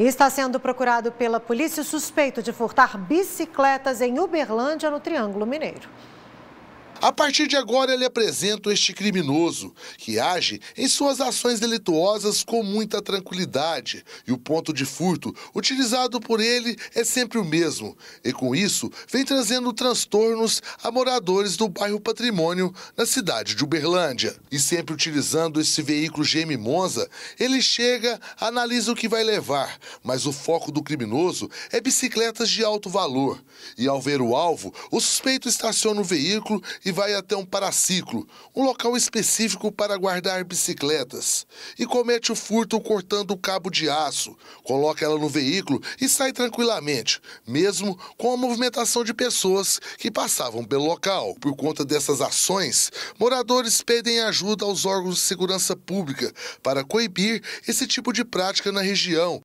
E está sendo procurado pela polícia suspeito de furtar bicicletas em Uberlândia, no Triângulo Mineiro. A partir de agora, ele apresenta este criminoso, que age em suas ações delituosas com muita tranquilidade, e o ponto de furto utilizado por ele é sempre o mesmo, e com isso vem trazendo transtornos a moradores do bairro Patrimônio, na cidade de Uberlândia. E sempre utilizando esse veículo GM Monza, ele chega, analisa o que vai levar, mas o foco do criminoso é bicicletas de alto valor. E ao ver o alvo, o suspeito estaciona o veículo e e vai até um paraciclo, um local específico para guardar bicicletas, e comete o furto cortando o cabo de aço, coloca ela no veículo e sai tranquilamente, mesmo com a movimentação de pessoas que passavam pelo local. Por conta dessas ações, moradores pedem ajuda aos órgãos de segurança pública para coibir esse tipo de prática na região